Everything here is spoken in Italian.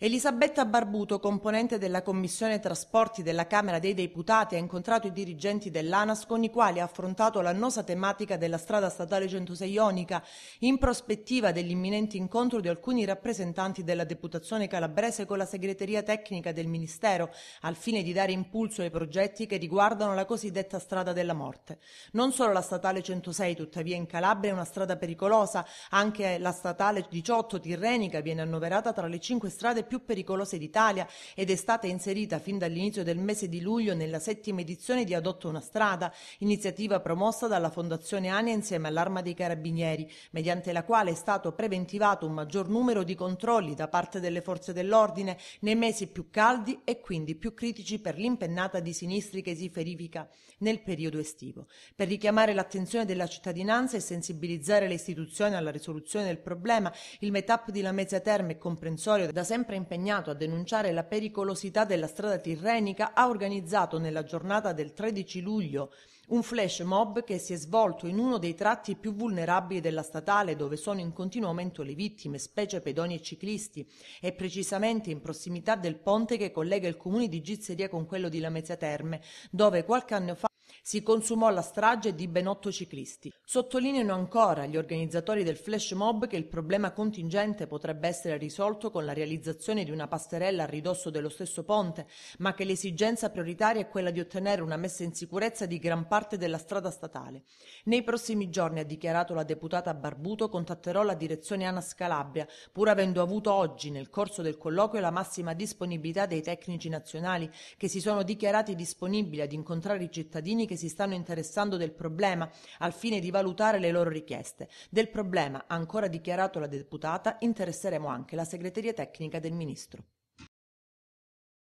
Elisabetta Barbuto, componente della Commissione Trasporti della Camera dei Deputati, ha incontrato i dirigenti dell'ANAS con i quali ha affrontato l'annosa tematica della strada statale 106 Ionica in prospettiva dell'imminente incontro di alcuni rappresentanti della Deputazione Calabrese con la segreteria tecnica del Ministero al fine di dare impulso ai progetti che riguardano la cosiddetta strada della morte. Non solo la statale 106 tuttavia in Calabria è una strada pericolosa, anche la statale 18 tirrenica viene annoverata tra le cinque strade più pericolose d'Italia ed è stata inserita fin dall'inizio del mese di luglio nella settima edizione di Adotto una strada, iniziativa promossa dalla Fondazione Ania insieme all'Arma dei Carabinieri, mediante la quale è stato preventivato un maggior numero di controlli da parte delle forze dell'ordine nei mesi più caldi e quindi più critici per l'impennata di sinistri che si verifica nel periodo estivo. Per richiamare l'attenzione della cittadinanza e sensibilizzare le istituzioni alla risoluzione del problema, il METAP di La Lamezia Terme e comprensorio da sempre impegnato a denunciare la pericolosità della strada tirrenica, ha organizzato nella giornata del 13 luglio un flash mob che si è svolto in uno dei tratti più vulnerabili della statale dove sono in continuo aumento le vittime, specie pedoni e ciclisti, e precisamente in prossimità del ponte che collega il comune di Gizzeria con quello di Lamezia Terme, dove qualche anno fa si consumò la strage di ben otto ciclisti. Sottolineano ancora gli organizzatori del flash mob che il problema contingente potrebbe essere risolto con la realizzazione di una passerella a ridosso dello stesso ponte, ma che l'esigenza prioritaria è quella di ottenere una messa in sicurezza di gran parte della strada statale. Nei prossimi giorni, ha dichiarato la deputata Barbuto, contatterò la direzione Ana Calabria, pur avendo avuto oggi, nel corso del colloquio, la massima disponibilità dei tecnici nazionali che si sono dichiarati disponibili ad incontrare i cittadini che si stanno interessando del problema al fine di valutare le loro richieste. Del problema, ancora dichiarato la deputata, interesseremo anche la segreteria tecnica del Ministro.